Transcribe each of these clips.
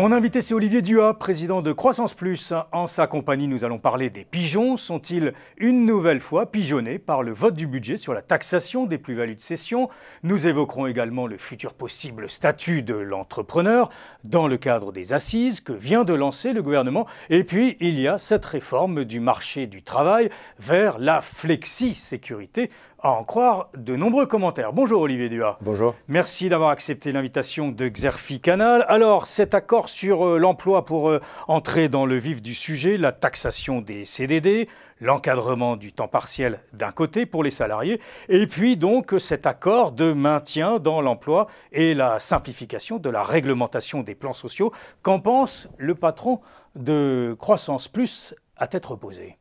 Mon invité, c'est Olivier Duha, président de Croissance Plus. En sa compagnie, nous allons parler des pigeons. Sont-ils une nouvelle fois pigeonnés par le vote du budget sur la taxation des plus-values de cession Nous évoquerons également le futur possible statut de l'entrepreneur dans le cadre des assises que vient de lancer le gouvernement. Et puis, il y a cette réforme du marché du travail vers la flexi-sécurité à en croire de nombreux commentaires. Bonjour Olivier Dua. Bonjour. Merci d'avoir accepté l'invitation de Xerfi Canal. Alors, cet accord sur euh, l'emploi pour euh, entrer dans le vif du sujet, la taxation des CDD, l'encadrement du temps partiel d'un côté pour les salariés, et puis donc cet accord de maintien dans l'emploi et la simplification de la réglementation des plans sociaux. Qu'en pense le patron de Croissance Plus à tête reposée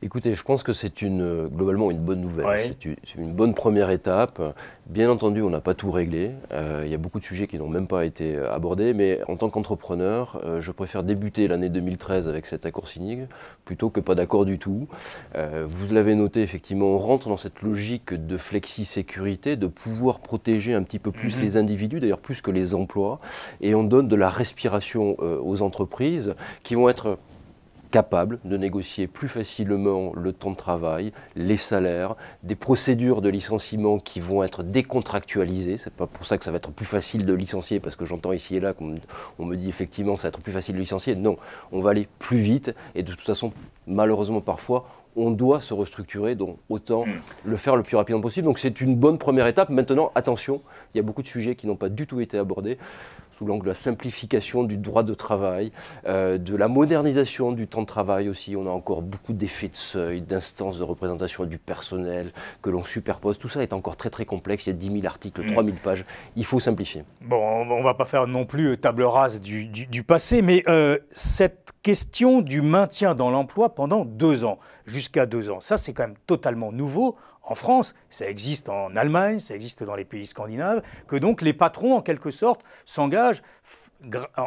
Écoutez, je pense que c'est une, euh, globalement une bonne nouvelle. C'est une, bonne première étape. Bien entendu, on n'a pas tout réglé. Euh, il y a beaucoup de sujets qui n'ont même pas été euh, abordés. Mais en tant qu'entrepreneur, je préfère débuter l'année 2013 avec cet accord signé plutôt que pas d'accord du tout. vous l'avez noté, effectivement, on rentre dans cette logique de flexi-sécurité, de pouvoir protéger un petit peu plus mhm. les individus, d'ailleurs plus que les emplois. Et on donne de la respiration aux entreprises qui vont être capable de négocier plus facilement le temps de travail, les salaires, des procédures de licenciement qui vont être décontractualisées. C'est pas pour ça que ça va être plus facile de licencier, parce que j'entends ici et là qu'on me dit effectivement ça va être plus facile de licencier. Non, on va aller plus vite et de toute façon, malheureusement parfois, on doit se restructurer, donc autant hmm. le faire le plus rapidement possible. Donc c'est une bonne première étape. Maintenant, attention, il y a beaucoup de sujets qui n'ont pas du tout été abordés sous l'angle de la simplification du droit de travail, euh, de la modernisation du temps de travail aussi. On a encore beaucoup d'effets de seuil, d'instances de représentation du personnel que l'on superpose. Tout ça est encore très très complexe. Il y a 10 000 articles, 3 000 pages. Il faut simplifier. Bon, on ne va pas faire non plus euh, table rase du, passé, mais euh, cette question du maintien dans l'emploi pendant deux ans, jusqu'à deux ans, ça c'est quand même totalement nouveau en France. Ça existe en Allemagne, ça existe dans les pays scandinaves que donc les patrons, en quelque sorte, s'engagent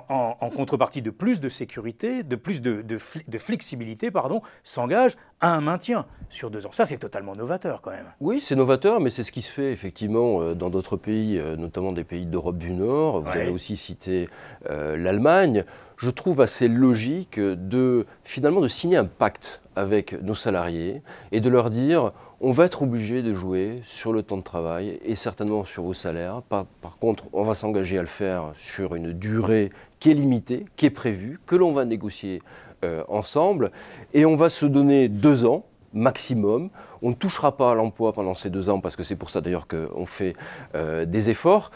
en, contrepartie de plus de sécurité, de plus de, flexibilité, pardon, s'engagent à un maintien sur deux ans. Ça, c'est totalement novateur quand même. Oui, c'est novateur, mais c'est ce qui se fait effectivement euh, dans d'autres pays, euh, notamment des pays d'Europe du Nord. Vous avez aussi cité euh, l'Allemagne. Je trouve assez logique de finalement de signer un pacte avec nos salariés et de leur dire on va être obligé de jouer sur le temps de travail et certainement sur vos salaires. Par, contre, on va s'engager à le faire sur une durée qui est limitée, qui est prévue, que l'on va négocier euh, ensemble. Et on va se donner deux ans maximum. On ne touchera pas à l'emploi pendant ces deux ans, parce que c'est pour ça d'ailleurs qu'on fait euh, des efforts.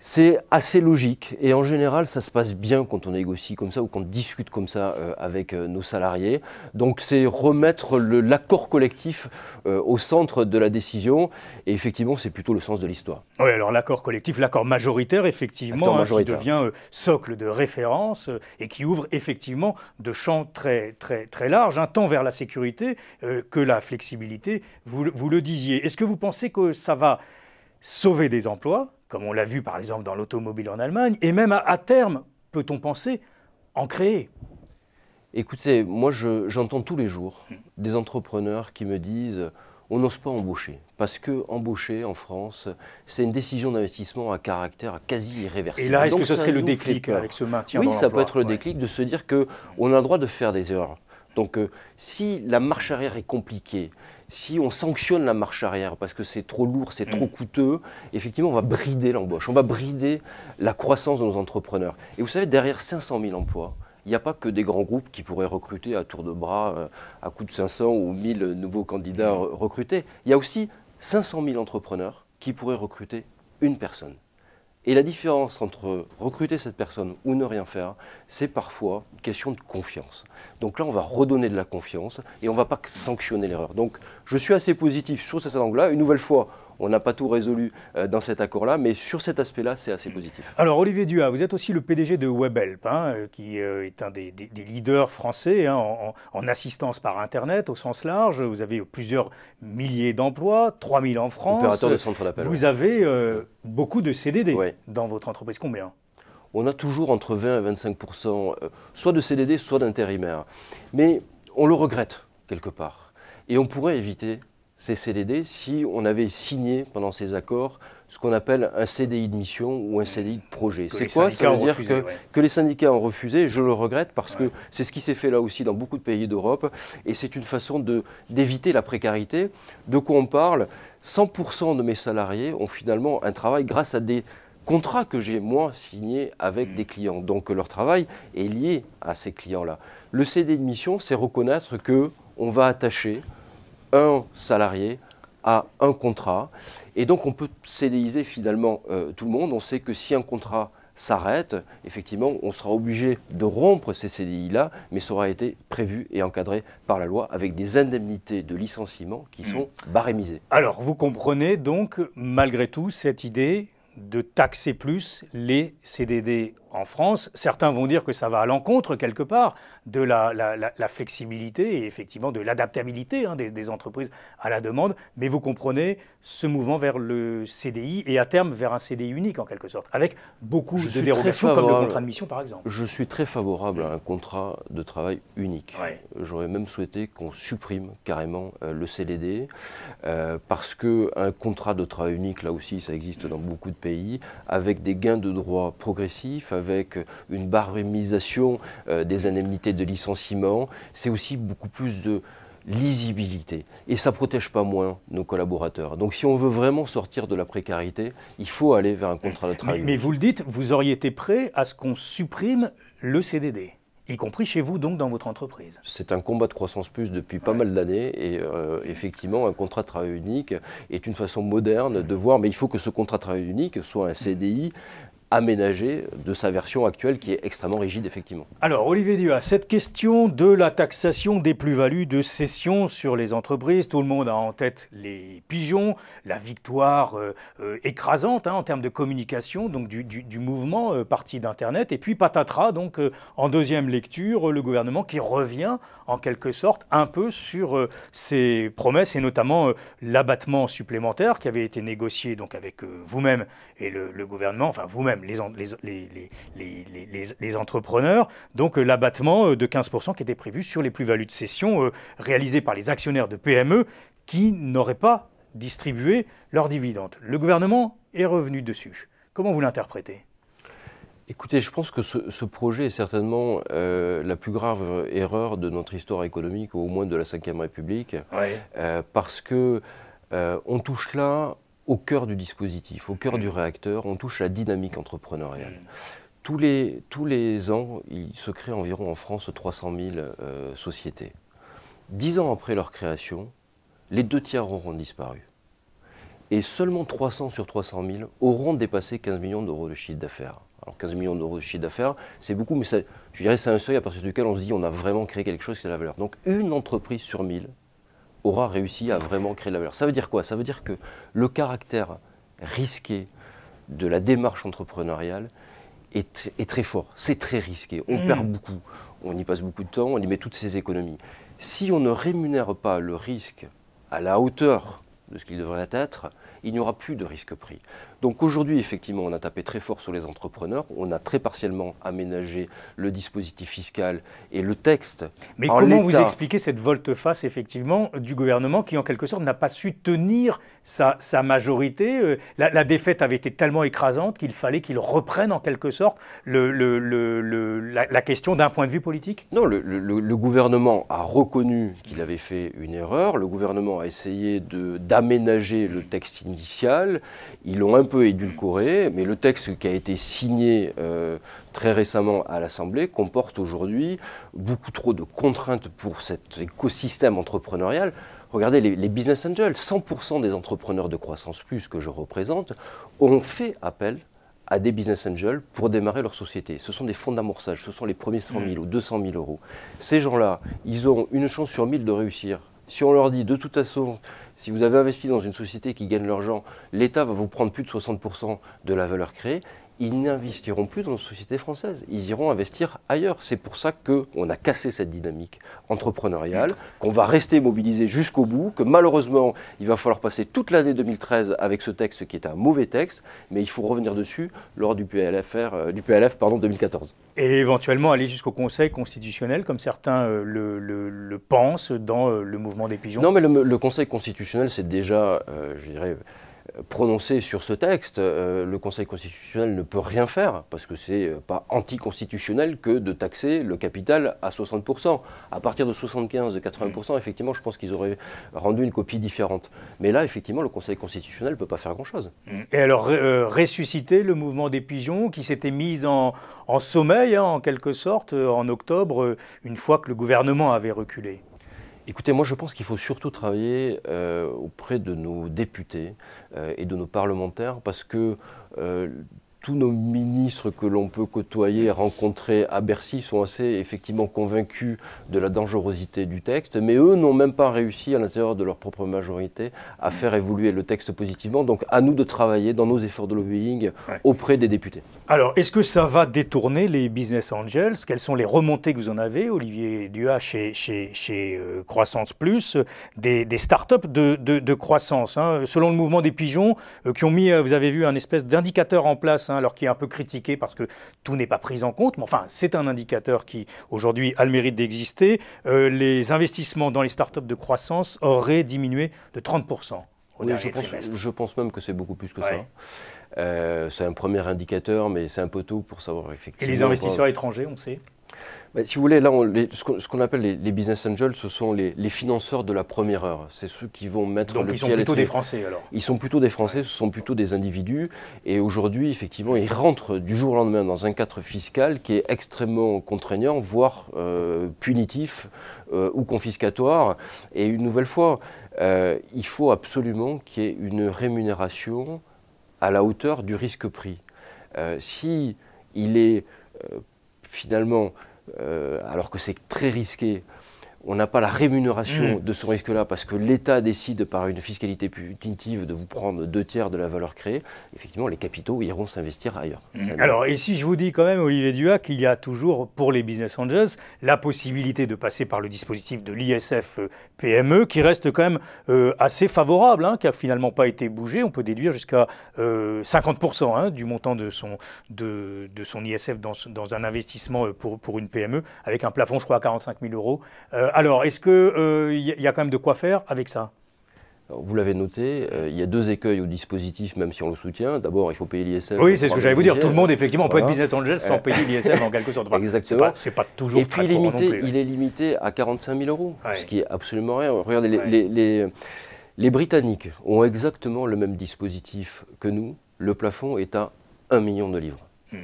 C'est assez logique et en général ça se passe bien quand on négocie comme ça ou quand on discute comme ça euh, avec euh, nos salariés. Donc c'est remettre l'accord collectif euh, au centre de la décision et effectivement c'est plutôt le sens de l'histoire. Oui alors l'accord collectif, l'accord majoritaire effectivement hein, qui devient socle de référence et qui ouvre effectivement de champs très, très, très larges, un hein, tant vers la sécurité que la flexibilité, vous le disiez. Est-ce que vous pensez que ça va sauver des emplois comme on l'a vu par exemple dans l'automobile en Allemagne, et même à, terme, peut-on penser, en créer Écoutez, moi j'entends tous les jours des entrepreneurs qui me disent on n'ose pas embaucher, parce que embaucher en France, c'est une décision d'investissement à caractère quasi irréversible. Et là, est-ce que ce serait le déclic avec ce maintien Oui, ça peut être le déclic de se dire qu'on a le droit de faire des erreurs. Donc euh, si la marche arrière est compliquée, si on sanctionne la marche arrière parce que c'est trop lourd, c'est trop mm. coûteux, effectivement, on va brider l'embauche, on va brider la croissance de nos entrepreneurs. Et vous savez, derrière 500 000 emplois, il n'y a pas que des grands groupes qui pourraient recruter à tour de bras, euh, à coup de 500 ou 1000 nouveaux candidats recrutés. Il y a aussi 500 000 entrepreneurs qui pourraient recruter une personne. Et la différence entre recruter cette personne ou ne rien faire, c'est parfois une question de confiance. Donc là, on va redonner de la confiance et on ne va pas sanctionner l'erreur. Donc je suis assez positif sur cet angle-là. Une nouvelle fois, on n'a pas tout résolu euh, dans cet accord-là, mais sur cet aspect-là, c'est assez positif. Alors Olivier Duha, vous êtes aussi le PDG de Webhelp, hein, euh, qui euh, est un des, leaders français hein, en, assistance par Internet au sens large. Vous avez plusieurs milliers d'emplois, 3000 en France. Opérateur de centre d'appel. Vous avez beaucoup de CDD dans votre entreprise. Combien on a toujours entre 20 et 25 soit de CDD, soit d'intérimaires. Mais on le regrette quelque part. Et on pourrait éviter ces CDD si on avait signé pendant ces accords ce qu'on appelle un CDI de mission ou un CDI de projet. C'est quoi Ça veut dire que, que, les syndicats ont refusé, je le regrette parce que c'est ce qui s'est fait là aussi dans beaucoup de pays d'Europe et c'est une façon d'éviter la précarité. De quoi on parle 100% de mes salariés ont finalement un travail grâce à des contrats que j'ai moi signés avec mm. des clients. Donc leur travail est lié à ces clients-là. Le CDI de mission, c'est reconnaître que on va attacher un salarié à un contrat. Et donc on peut cédéiser finalement euh, tout le monde. On sait que si un contrat s'arrête, effectivement, on sera obligé de rompre ces CDI-là, mais ça aura été prévu et encadré par la loi avec des indemnités de licenciement qui hmm. sont barémisées. Alors, vous comprenez donc, malgré tout, cette idée de taxer plus les CDD en France. Certains vont dire que ça va à l'encontre, quelque part, de la, flexibilité et effectivement de l'adaptabilité hein, des, entreprises à la demande. Mais vous comprenez ce mouvement vers le CDI et à terme vers un CDI unique, en quelque sorte, avec beaucoup de dérogations, comme le contrat de mission, par exemple. Je suis très favorable à un contrat de travail unique. J'aurais même souhaité qu'on supprime carrément euh, le CDD, euh, parce qu'un contrat de travail unique, là aussi, ça existe dans beaucoup de pays, avec des gains de droits progressifs, avec euh, une barémisation euh, des indemnités de licenciement, c'est aussi beaucoup plus de lisibilité. Et ça ne protège pas moins nos collaborateurs. Donc si on veut vraiment sortir de la précarité, il faut aller vers un contrat de travail. Mais, mais vous le dites, vous auriez été prêt à ce qu'on supprime le CDD y compris chez vous, donc dans votre entreprise. C'est un combat de croissance plus depuis pas mal d'années et euh, effectivement, un contrat de travail unique est une façon moderne de voir, mais il faut que ce contrat de travail unique soit un CDI Aménagé de sa version actuelle qui est extrêmement rigide, effectivement. Alors, Olivier Dua, cette question de la taxation des plus-values de cession sur les entreprises, tout le monde a en tête les pigeons, la victoire euh, euh, écrasante hein, en termes de communication donc du, mouvement euh, parti d'Internet, et puis patatras, donc en deuxième lecture, le gouvernement qui revient en quelque sorte un peu sur ses promesses, et notamment l'abattement supplémentaire qui avait été négocié donc avec vous-même et le gouvernement, enfin vous-même, les, entrepreneurs. Donc euh, l'abattement euh, de 15% qui était prévu sur les plus-values de cession euh, réalisées par les actionnaires de PME qui n'auraient pas distribué leurs dividendes. Le gouvernement est revenu dessus. Comment vous l'interprétez Écoutez, je pense que ce, projet est certainement la plus grave erreur de notre histoire économique, au moins de la Ve République, parce que on touche là au cœur du dispositif, au cœur mm. du réacteur, on touche la dynamique entrepreneuriale. Mm. Tous les, tous les ans, il se crée environ en France 300 000 euh, sociétés. Dix ans après leur création, les deux tiers auront disparu. Et seulement 300 sur 300 000 auront dépassé 15 millions d'euros de chiffre d'affaires. Alors 15 millions d'euros de chiffre d'affaires, c'est beaucoup, mais je dirais c'est un seuil à partir duquel on se dit on a vraiment créé quelque chose qui a de la valeur. Donc une entreprise sur 1000 aura réussi à vraiment créer de la valeur. Ça veut dire quoi Ça veut dire que le caractère risqué de la démarche entrepreneuriale est, très fort. C'est très risqué. On mm. perd beaucoup. On y passe beaucoup de temps. On y met toutes ses économies. Si on ne rémunère pas le risque à la hauteur de ce qu'il devrait être, il n'y aura plus de risque pris. Donc aujourd'hui, effectivement, on a tapé très fort sur les entrepreneurs, on a très partiellement aménagé le dispositif fiscal et le texte. Mais comment vous expliquez cette volte-face, effectivement, du gouvernement qui, en quelque sorte, n'a pas su tenir sa, majorité euh, la, défaite avait été tellement écrasante qu'il fallait qu'il reprenne, en quelque sorte, la, la, question d'un point de vue politique Non, le gouvernement a reconnu qu'il avait fait une erreur, le gouvernement a essayé d'aménager le texte ils l'ont un peu édulcoré, mais le texte qui a été signé euh, très récemment à l'Assemblée comporte aujourd'hui beaucoup trop de contraintes pour cet écosystème entrepreneurial. Regardez, les, business angels, 100% des entrepreneurs de croissance plus que je représente, ont fait appel à des business angels pour démarrer leur société. Ce sont des fonds d'amorçage, ce sont les premiers 100 000 mm. ou 200 000 euros. Ces gens-là, ils auront une chance sur 1000 de réussir si on leur dit de toute façon, si vous avez investi dans une société qui gagne l'argent, l'État va vous prendre plus de 60% de la valeur créée, ils n'investiront plus dans nos sociétés françaises. Ils iront investir ailleurs. C'est pour ça qu'on a cassé cette dynamique entrepreneuriale, qu'on va rester mobilisé jusqu'au bout, que malheureusement, il va falloir passer toute l'année 2013 avec ce texte qui est un mauvais texte, mais il faut revenir dessus lors du, PLFR, euh, du PLF pardon, 2014. Et éventuellement aller jusqu'au Conseil constitutionnel, comme certains euh, le, pensent dans euh, le mouvement des pigeons Non, mais le, le Conseil constitutionnel, c'est déjà, je dirais, prononcé sur ce texte, euh, le Conseil constitutionnel ne peut rien faire, parce que n'est euh, pas anticonstitutionnel que de taxer le capital à 60%. À partir de 75, 80%, effectivement, je pense qu'ils auraient rendu une copie différente. Mais là, effectivement, le Conseil constitutionnel ne peut pas faire grand-chose. Et alors, euh, ressusciter le mouvement des pigeons qui s'était mis en, sommeil, hein, en quelque sorte, en octobre, une fois que le gouvernement avait reculé Écoutez, moi je pense qu'il faut surtout travailler euh, auprès de nos députés euh, et de nos parlementaires parce que euh, tous nos ministres que l'on peut côtoyer, rencontrer à Bercy sont assez effectivement convaincus de la dangerosité du texte, mais eux n'ont même pas réussi à l'intérieur de leur propre majorité à faire évoluer le texte positivement. Donc à nous de travailler dans nos efforts de lobbying auprès des députés. Alors est-ce que ça va détourner les business angels Quelles sont les remontées que vous en avez, Olivier Duha, chez, chez, euh, Croissance Plus, des, des up de, de, croissance hein? Selon le mouvement des pigeons, euh, qui ont mis, euh, vous avez vu, un espèce d'indicateur en place alors qui est un peu critiqué parce que tout n'est pas pris en compte, mais enfin, c'est un indicateur qui, aujourd'hui, a le mérite d'exister. Euh, les investissements dans les startups de croissance auraient diminué de 30%. Au je, pense, je pense même que c'est beaucoup plus que ça. Euh, c'est un premier indicateur, mais c'est un peu tôt pour savoir effectivement. Et les investisseurs étrangers, on sait bah, si vous voulez, là, ce qu'on appelle les, business angels, ce sont les, financeurs de la première heure. C'est ceux qui vont mettre le pied à Donc ils sont plutôt des Français alors Ils sont plutôt des Français, ce sont plutôt des individus. Et aujourd'hui, effectivement, ils rentrent du jour au lendemain dans un cadre fiscal qui est extrêmement contraignant, voire euh, punitif euh, ou confiscatoire. Et une nouvelle fois, euh, il faut absolument qu'il y ait une rémunération à la hauteur du risque pris. si il est finalement, euh, alors que c'est très risqué, on n'a pas la rémunération mm. de ce risque-là parce que l'État décide par une fiscalité punitive de vous prendre deux tiers de la valeur créée, effectivement, les capitaux iront s'investir ailleurs. Mm. Alors, et si je vous dis quand même, Olivier Duhac, qu'il y a toujours pour les business angels la possibilité de passer par le dispositif de l'ISF euh, PME qui reste quand même euh, assez favorable, hein, qui n'a finalement pas été bougé. On peut déduire jusqu'à 50% euh, hein, du montant de son, de, son ISF dans, un investissement pour, pour une PME avec un plafond, je crois, à 45 000 euros alors, est-ce qu'il euh, y a quand même de quoi faire avec ça vous l'avez noté, euh, il y a deux écueils au dispositif, même si on le soutient. D'abord, il faut payer l'ISF. Oui, c'est ce que j'allais vous dire. Tout le monde, effectivement, peut être business angel sans euh, payer l'ISF en quelque sorte. Exactement. C'est pas, toujours Et puis, limité, hein. il est limité à 45 000 euros, ce qui est absolument rien. Regardez, les, Britanniques ont exactement le même dispositif que nous. Le plafond est à 1 million de livres. Hmm.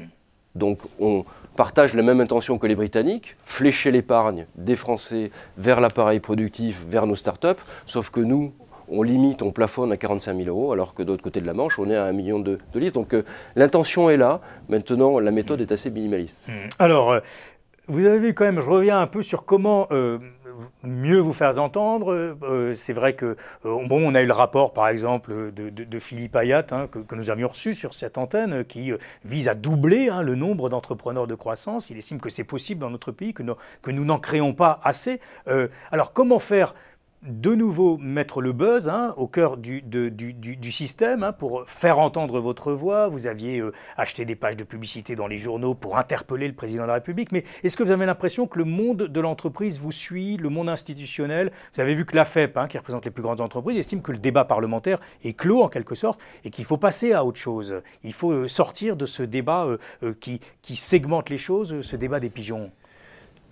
Donc on partage la même intention que les Britanniques, flécher l'épargne des Français vers l'appareil productif, vers nos startups, sauf que nous, on limite, on plafonne à 45 000 euros, alors que d'autre côté de la Manche, on est à 1 million de, de livres. Donc euh, l'intention est là, maintenant la méthode mm. est assez minimaliste. Mm. Alors, euh, vous avez vu quand même, je reviens un peu sur comment... Euh, mieux vous faire entendre. Euh, c'est vrai que euh, bon, on a eu le rapport, par exemple, de, Philippe Ayat hein, que, nous avions reçu sur cette antenne, qui euh, vise à doubler hein, le nombre d'entrepreneurs de croissance. Il estime que c'est possible dans notre pays, que nous n'en créons pas assez. alors comment faire de nouveau mettre le buzz hein, au cœur du, système hein, pour faire entendre votre voix. Vous aviez euh, acheté des pages de publicité dans les journaux pour interpeller le président de la République. Mais est-ce que vous avez l'impression que le monde de l'entreprise vous suit, le monde institutionnel Vous avez vu que l'AFEP, hein, qui représente les plus grandes entreprises, estime que le débat parlementaire est clos en quelque sorte et qu'il faut passer à autre chose. Il faut euh, sortir de ce débat euh, qui segmente les choses, ce débat des pigeons.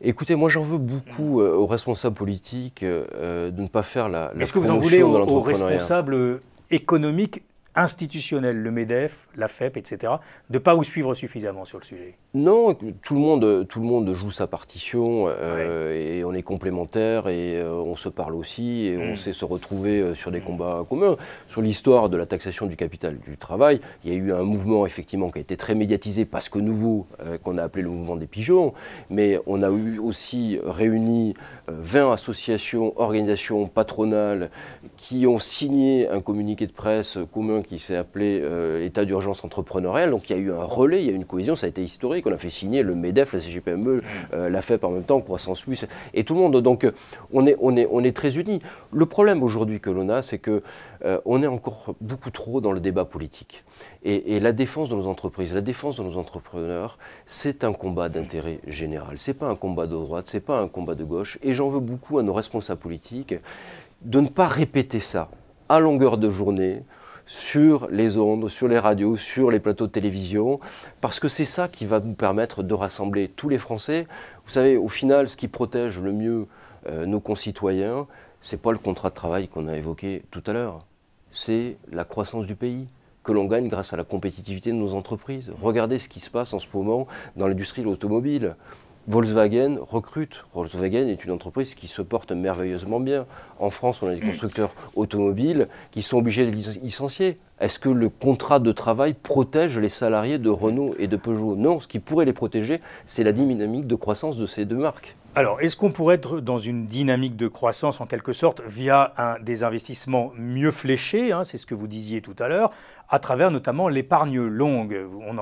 Écoutez, moi j'en veux beaucoup euh, aux responsables politiques euh, euh, de ne pas faire la, la Est-ce que vous en voulez aux responsables économiques institutionnel, le MEDEF, la FEP, etc., de ne pas vous suivre suffisamment sur le sujet Non, tout le monde, tout le monde joue sa partition euh, et on est complémentaires et euh, on se parle aussi et on hmm. sait se retrouver euh, sur des combats communs. Sur l'histoire de la taxation du capital du travail, il y a eu un mouvement effectivement qui a été très médiatisé parce que nouveau, qu'on a appelé le mouvement des pigeons, mais on a eu aussi réuni 20 associations, organisations patronales qui ont signé un communiqué de presse commun qui s'est appelé euh, état d'urgence entrepreneurielle ». Donc il y a eu un relais, il y a eu une cohésion, ça a été historique. On a fait signer le MEDEF, la CGPME, euh, la fait en même temps, Croissance Plus, et tout le monde. Donc euh, on est, très unis. Le problème aujourd'hui que l'on a, c'est que on est encore beaucoup trop dans le débat politique. Et, et, la défense de nos entreprises, la défense de nos entrepreneurs, c'est un combat d'intérêt général. Ce n'est pas un combat de droite, ce n'est pas un combat de gauche. Et j'en veux beaucoup à nos responsables politiques de ne pas répéter ça à longueur de journée, sur les ondes, sur les radios, sur les plateaux de télévision, parce que c'est ça qui va nous permettre de rassembler tous les Français. Vous savez, au final, ce qui protège le mieux euh, nos concitoyens, c'est pas le contrat de travail qu'on a évoqué tout à l'heure, c'est la croissance du pays que l'on gagne grâce à la compétitivité de nos entreprises. Regardez ce qui se passe en ce moment dans l'industrie de l'automobile. Volkswagen recrute. Volkswagen est une entreprise qui se porte merveilleusement bien. En France, on a des mm. constructeurs automobiles qui sont obligés de licencier. Est-ce que le contrat de travail protège les salariés de Renault et de Peugeot Non, ce qui pourrait les protéger, c'est la dynamique de croissance de ces deux marques. Alors, est-ce qu'on pourrait être dans une dynamique de croissance en quelque sorte via des investissements mieux fléchés, hein, c'est ce que vous disiez tout à l'heure, à travers notamment l'épargne longue on,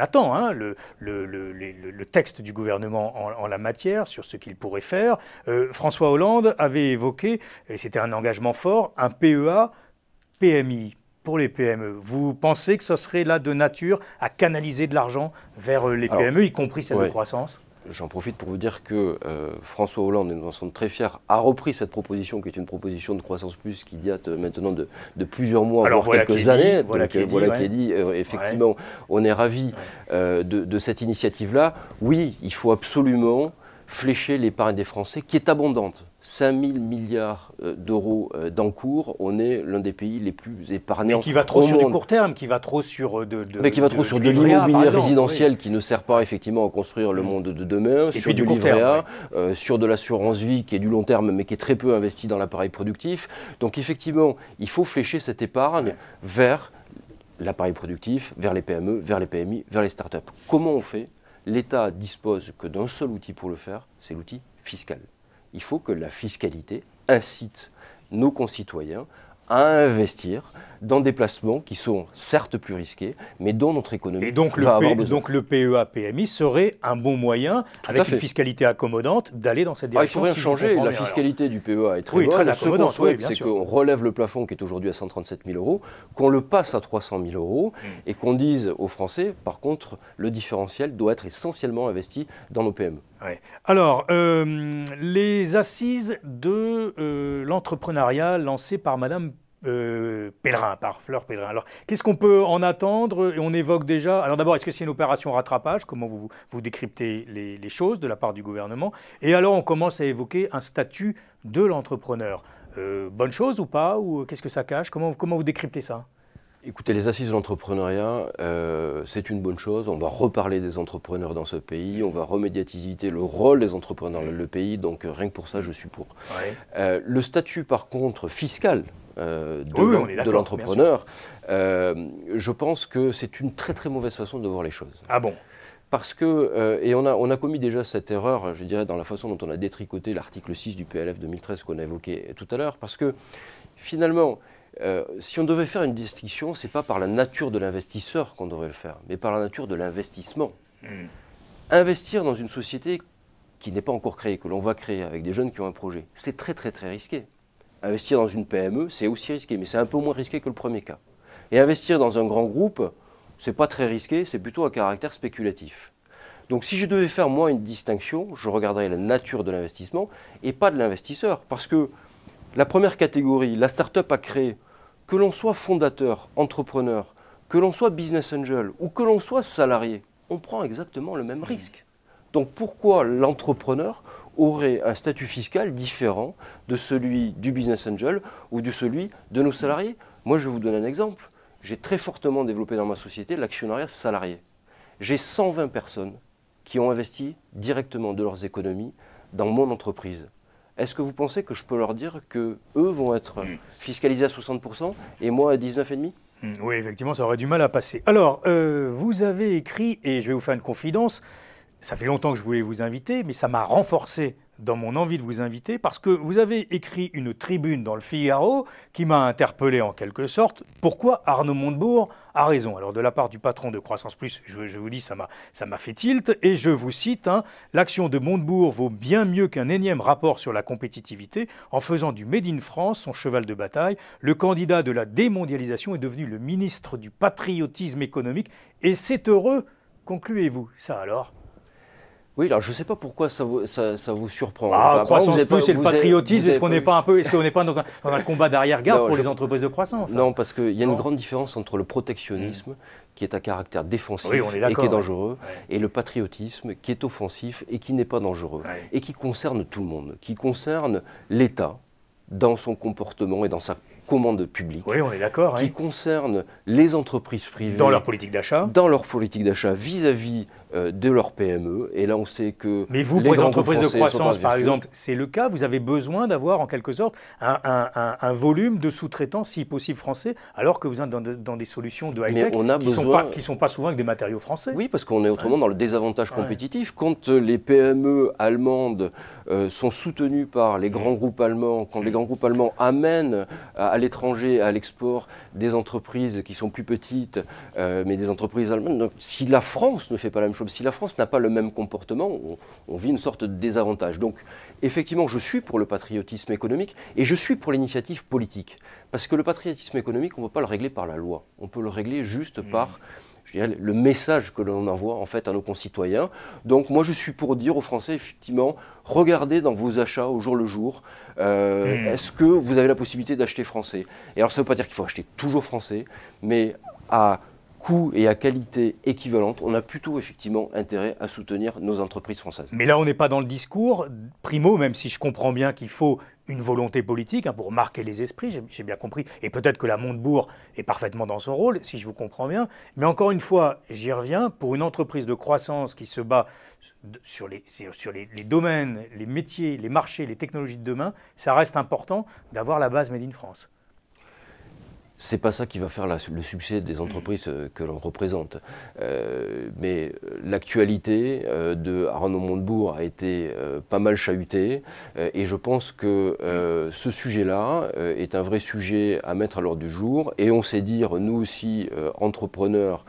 attend hein, le, texte du gouvernement en, la matière sur ce qu'il pourrait faire. Euh, François Hollande avait évoqué, et c'était un engagement fort, un PEA PMI pour les PME. Vous pensez que ça serait là de nature à canaliser de l'argent vers les PME, y compris celle de croissance J'en profite pour vous dire que euh, François Hollande, et nous en sommes très fiers, a repris cette proposition qui est une proposition de croissance plus qui date euh, maintenant de, plusieurs mois, voire quelques années. voilà qui est dit. effectivement, on est ravis euh, de, cette initiative-là. Oui, il faut absolument flécher l'épargne des Français, qui est abondante. 5 000 milliards euh, d'euros euh, d'encours, on est l'un des pays les plus épargnés. Mais qui va trop sur du court terme, qui va trop sur euh, de, de mais qui va trop sur de, l'immobilier résidentiel qui ne sert pas effectivement à construire le mm. monde de demain, sur du, du livret sur de l'assurance vie qui est du long terme mais qui est très peu investi dans l'appareil productif. Donc effectivement, il faut flécher cette épargne vers l'appareil productif, vers les PME, vers les PMI, vers les startups. Comment on fait l'État dispose que d'un seul outil pour le faire, c'est l'outil fiscal. Il faut que la fiscalité incite nos concitoyens à investir dans des placements qui sont certes plus risqués, mais dont notre économie donc, va avoir besoin. Donc le PEA PMI serait un bon moyen, avec une fiscalité accommodante, d'aller dans cette direction. Ah, il faut changer. La fiscalité du PEA est très oui, bonne. Très Ce qu'on souhaite, c'est qu'on relève le plafond qui est aujourd'hui à 137 000 euros, qu'on le passe à 300 000 euros hmm. et qu'on dise aux Français, par contre, le différentiel doit être essentiellement investi dans nos PME. Alors, euh, les assises de euh, l'entrepreneuriat lancées par Madame euh, pèlerin, par Fleur Pèlerin. Alors, qu'est-ce qu'on peut en attendre Et on évoque déjà. Alors, d'abord, est-ce que c'est une opération rattrapage Comment vous, vous décryptez les, choses de la part du gouvernement Et alors, on commence à évoquer un statut de l'entrepreneur. Euh, bonne chose ou pas Ou qu'est-ce que ça cache comment, comment vous décryptez ça Écoutez, les assises de l'entrepreneuriat, euh, c'est une bonne chose. On va reparler des entrepreneurs dans ce pays, on va remédiatiser le rôle des entrepreneurs dans le pays, donc euh, rien que pour ça, je suis pour. Euh, le statut, par contre, fiscal de, l'entrepreneur, je pense que c'est une très très mauvaise façon de voir les choses. Ah bon parce que, et on a, on a commis déjà cette erreur, je dirais, dans la façon dont on a détricoté l'article 6 du PLF 2013 qu'on a évoqué tout à l'heure, parce que finalement, euh, si on devait faire une distinction, ce n'est pas par la nature de l'investisseur qu'on devrait le faire, mais par la nature de l'investissement. Hmm. Investir dans une société qui n'est pas encore créée, que l'on va créer avec des jeunes qui ont un projet, c'est très très très risqué. Investir dans une PME, c'est aussi risqué, mais c'est un peu moins risqué que le premier cas. Et investir dans un grand groupe, c'est pas très risqué, c'est plutôt un caractère spéculatif. Donc si je devais faire moi une distinction, je regarderais la nature de l'investissement et pas de l'investisseur. Parce que la première catégorie, la start-up à créer, que l'on soit fondateur, entrepreneur, que l'on soit business angel ou que l'on soit salarié, on prend exactement le même mmh. risque. Donc pourquoi l'entrepreneur aurait un statut fiscal différent de celui du business angel ou de celui de nos salariés Moi, je vous donne un exemple. J'ai très fortement développé dans ma société l'actionnariat salarié. J'ai 120 personnes qui ont investi directement de leurs économies dans mon entreprise. Est-ce que vous pensez que je peux leur dire que eux vont être hmm. fiscalisés à 60% et moi à 19,5% hmm, oui, effectivement, ça aurait du mal à passer. Alors, euh, vous avez écrit, et je vais vous faire une confidence, ça fait longtemps que je voulais vous inviter, mais ça m'a renforcé dans mon envie de vous inviter parce que vous avez écrit une tribune dans le Figaro qui m'a interpellé en quelque sorte. Pourquoi Arnaud Montebourg a raison Alors de la part du patron de Croissance Plus, je, vous dis, ça m'a fait tilt et je vous cite, hein, l'action de Montebourg vaut bien mieux qu'un énième rapport sur la compétitivité en faisant du Made in France son cheval de bataille. Le candidat de la démondialisation est devenu le ministre du patriotisme économique et c'est heureux, concluez-vous ça alors oui, alors je ne sais pas pourquoi ça vous, surprend. Ah, croissance plus, c'est le patriotisme. Est-ce qu'on n'est pas un peu, est-ce qu'on n'est pas dans un, combat d'arrière-garde pour les entreprises de croissance hein Non, parce qu'il y a une grande différence entre le protectionnisme, mm. qui est à caractère défensif et qui est dangereux, et le patriotisme, qui est offensif et qui n'est pas dangereux, et qui concerne tout le monde, qui concerne l'État dans son comportement et dans sa commande publique. Oui, on est d'accord. Qui concerne les entreprises privées. Dans leur politique d'achat. Dans leur politique d'achat vis-à-vis euh, de leur PME. Et là, on sait que. Mais vous, les pour les entreprises de croissance, par exemple, c'est le cas. Vous avez besoin d'avoir, en quelque sorte, un, volume de sous-traitants, si possible français, alors que vous êtes dans, des solutions de high-tech qui ne besoin... sont, sont, pas souvent avec des matériaux français. Oui, parce qu'on est autrement dans le désavantage compétitif. Quand euh, les PME allemandes euh, sont soutenues par les grands mm. groupes allemands, quand les mm. grands groupes allemands amènent à, l'étranger, à l'export, des entreprises qui sont plus petites, mais des entreprises allemandes, donc si la France ne fait pas la même chose, si la France n'a pas le même comportement, on, vit une sorte de désavantage. Donc, effectivement, je suis pour le patriotisme économique et je suis pour l'initiative politique. Parce que le patriotisme économique, on ne peut pas le régler par la loi. On peut le régler juste mmh. par le message que l'on envoie en fait à nos concitoyens. Donc moi je suis pour dire aux Français effectivement, regardez dans vos achats au jour le jour, euh, mmh. est-ce que vous avez la possibilité d'acheter français Et alors ça ne veut pas dire qu'il faut acheter toujours français, mais à coût et à qualité équivalente, on a plutôt effectivement intérêt à soutenir nos entreprises françaises. Mais là, on n'est pas dans le discours. Primo, même si je comprends bien qu'il faut une volonté politique hein, pour marquer les esprits, j'ai bien compris, et peut-être que la Montebourg est parfaitement dans son rôle, si je vous comprends bien, mais encore une fois, j'y reviens, pour une entreprise de croissance qui se bat sur, les, les domaines, les métiers, les marchés, les technologies de demain, ça reste important d'avoir la base Made in France c'est pas ça qui va faire le succès des entreprises euh, que l'on représente. Euh, mais euh, l'actualité de Arnaud Montebourg a été pas mal chahutée et je pense que ce sujet-là est un vrai sujet à mettre à l'ordre du jour et on sait dire, nous aussi, entrepreneurs,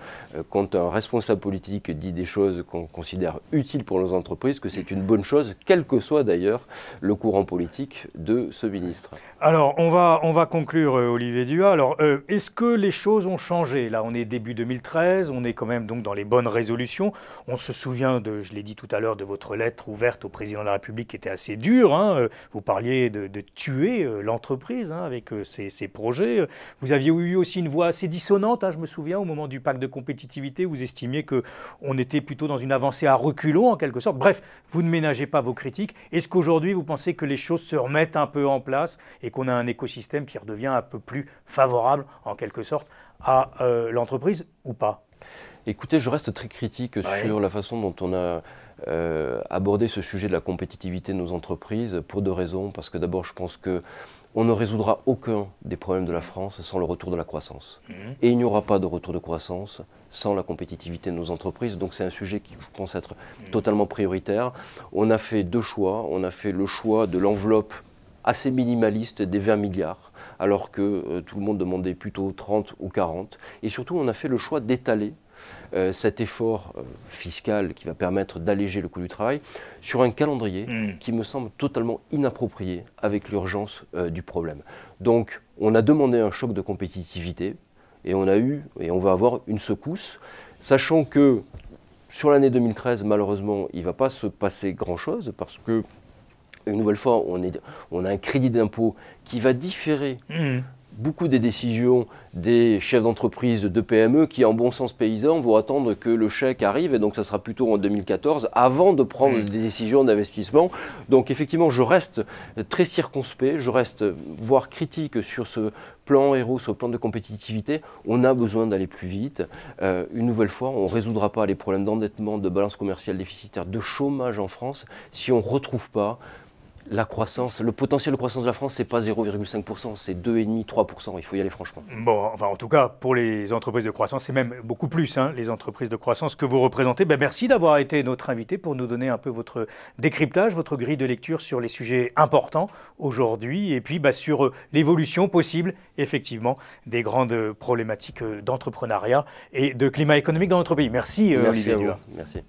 quand un responsable politique dit des choses qu'on considère utiles pour nos entreprises, que c'est une bonne chose, quel que soit d'ailleurs le courant politique de ce ministre. Alors, on va, on va conclure, Olivier Dua. Alors, euh, est-ce que les choses ont changé Là, on est début 2013, on est quand même donc dans les bonnes résolutions. On se souvient, de, je l'ai dit tout à l'heure, de votre lettre ouverte au président de la République qui était assez dure. Hein. Euh, vous parliez de, tuer euh, l'entreprise hein, avec ses, projets. Vous aviez eu aussi une voix assez dissonante, hein, je me souviens, au moment du pacte de compétitivité. Vous estimiez qu'on était plutôt dans une avancée à reculons, en quelque sorte. Bref, vous ne ménagez pas vos critiques. Est-ce qu'aujourd'hui, vous pensez que les choses se remettent un peu en place et qu'on a un écosystème qui redevient un peu plus favorable en quelque sorte à euh, l'entreprise ou pas Écoutez, je reste très critique sur la façon dont on a euh, abordé ce sujet de la compétitivité de nos entreprises pour deux raisons. Parce que d'abord, je pense que on ne résoudra aucun des problèmes de la France sans le retour de la croissance. Mhm. Et il n'y aura pas de retour de croissance sans la compétitivité de nos entreprises. Donc c'est un sujet qui, pense, être mhm. totalement prioritaire. On a fait deux choix. On a fait le choix de l'enveloppe assez minimaliste des 20 milliards alors que euh, tout le monde demandait plutôt 30 ou 40. Et surtout, on a fait le choix d'étaler euh, cet effort euh, fiscal qui va permettre d'alléger le coût du travail sur un calendrier hmm. qui me semble totalement inapproprié avec l'urgence du problème. Donc on a demandé un choc de compétitivité et on a eu et on va avoir une secousse, sachant que sur l'année 2013, malheureusement, il ne va pas se passer grand-chose parce que une nouvelle fois, on, a un crédit d'impôt qui va différer hmm. beaucoup des décisions des chefs d'entreprise de PME qui, en bon sens paysan, vont attendre que le chèque arrive, et donc ça sera plutôt en 2014, avant de prendre hmm. des décisions d'investissement. Donc effectivement, je reste très circonspect, je reste voire critique sur ce plan héros, ce plan de compétitivité. On a besoin d'aller plus vite. Euh, une nouvelle fois, on ne résoudra pas les problèmes d'endettement, de balance commerciale déficitaire, de chômage en France si on ne retrouve pas la croissance, le potentiel de croissance de la France, c'est pas 0,5%, c'est 2,5-3%. Il faut y aller franchement. Bon, enfin, en tout cas, pour les entreprises de croissance, c'est même beaucoup plus, hein, les entreprises de croissance que vous représentez. Ben, merci d'avoir été notre invité pour nous donner un peu votre décryptage, votre grille de lecture sur les sujets importants aujourd'hui et puis ben, sur euh, l'évolution possible, effectivement, des grandes problématiques euh, d'entrepreneuriat et de climat économique dans notre pays. Merci, euh, Olivier à Merci.